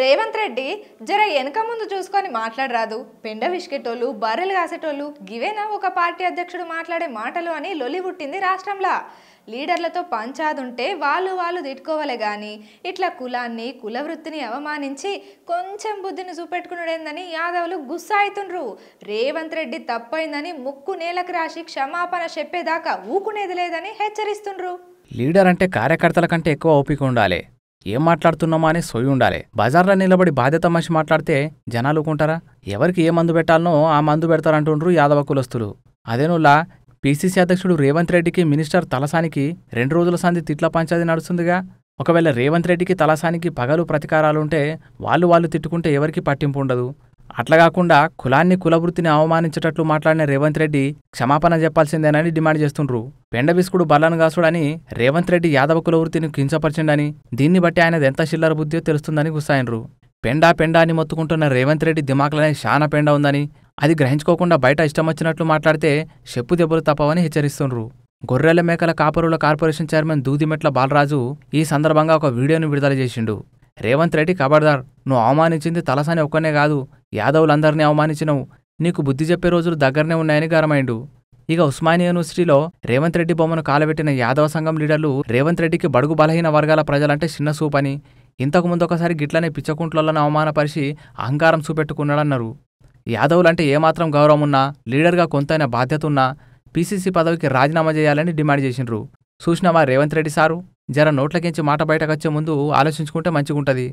రేవంత్ రెడ్డి జర వెనక ముందు చూసుకొని మాట్లాడరాదు పెండ విసుకెట్టోళ్ళు బర్రెలు కాసేటోళ్ళు గివేనా ఒక పార్టీ అధ్యక్షుడు మాట్లాడే మాటలు అని లొలి పుట్టింది రాష్ట్రంలో లీడర్లతో పంచాదుంటే వాళ్ళు వాళ్ళు తిట్టుకోవాలి కానీ ఇట్లా కులాన్ని కులవృత్తిని అవమానించి కొంచెం బుద్ధిని చూపెట్టుకున్నాడేందని యాదవులు గుస్సాయితుండ్రు రేవంత్ రెడ్డి తప్పైందని ముక్కు నేలకు రాసి క్షమాపణ చెప్పేదాకా ఊకునేది లేదని హెచ్చరిస్తుండ్రు లీడర్ అంటే కార్యకర్తల కంటే ఎక్కువ ఓపిక ఉండాలి ఏం మాట్లాడుతున్నామా అని సోయి ఉండాలి బజార్లో నిలబడి బాధ్యత మనిషి మాట్లాడితే జనాలు కొంటారా ఎవరికి ఏ మందు పెట్టాలనో ఆ మందు పెడతారంటుండ్రు యాదవ కులస్తులు అదేనులా పీసీసీ అధ్యక్షుడు రేవంత్ రెడ్డికి మినిస్టర్ తలసానికి రెండు రోజుల సంధి తిట్ల పంచాది నడుస్తుందిగా ఒకవేళ రేవంత్ రెడ్డికి తలసానికి పగలు ప్రతీకారాలుంటే వాళ్ళు వాళ్ళు తిట్టుకుంటే ఎవరికి పట్టింపు ఉండదు అట్లా కాకుండా కులాన్ని కులవృత్తిని అవమానించేటట్లు మాట్లాడిన రేవంత్ రెడ్డి క్షమాపణ చెప్పాల్సిందేనని డిమాండ్ చేస్తుండ్రు పెండబిస్కుడు బల్లనగాసుడని రేవంత్ రెడ్డి యాదవ కులవృత్తిని కించపరిచిండని దీన్ని బట్టి ఆయనది ఎంత చిల్లర బుద్ధియో తెలుస్తుందని గుస్సాయినరు పెండా పెండా అని మొత్తుకుంటున్న రేవంత్ రెడ్డి దిమాకులనే శానా పెండ ఉందని అది గ్రహించుకోకుండా బయట ఇష్టమొచ్చినట్లు మాట్లాడితే చెప్పు దెబ్బలు తప్పవని హెచ్చరిస్తుండ్రు గొర్రెల మేకల కాపరుల కార్పొరేషన్ చైర్మన్ దూదిమెట్ల బాలరాజు ఈ సందర్భంగా ఒక వీడియోను విడుదల చేసిండు రేవంత్ రెడ్డి కబర్దార్ నువ్వు అవమానించింది తలసాని ఒక్కనే కాదు యాదవులందరినీ అవమానించినవు నీకు బుద్ధి చెప్పే రోజులు దగ్గరనే ఉన్నాయని గారమైండు ఇక ఉస్మానియా యూనివర్సిటీలో రేవంత్ రెడ్డి బొమ్మను కాలబెట్టిన యాదవ సంఘం లీడర్లు రేవంత్ రెడ్డికి బడుగు బలహీన వర్గాల ప్రజలంటే చిన్న సూపని ఇంతకుముందు ఒకసారి గిట్లనే పిచ్చకుంట్లలను అవమానపరిచి అహంకారం చూపెట్టుకున్నాడన్నారు యాదవులంటే ఏమాత్రం గౌరవం ఉన్నా లీడర్గా కొంతైన బాధ్యత ఉన్నా పీసీసీ పదవికి రాజీనామా చేయాలని డిమాండ్ చేసిండ్రు చూసినావా రేవంత్ రెడ్డి సారు జర నోట్లకించి మాట బయటకొచ్చే ముందు ఆలోచించుకుంటే మంచిగుంటది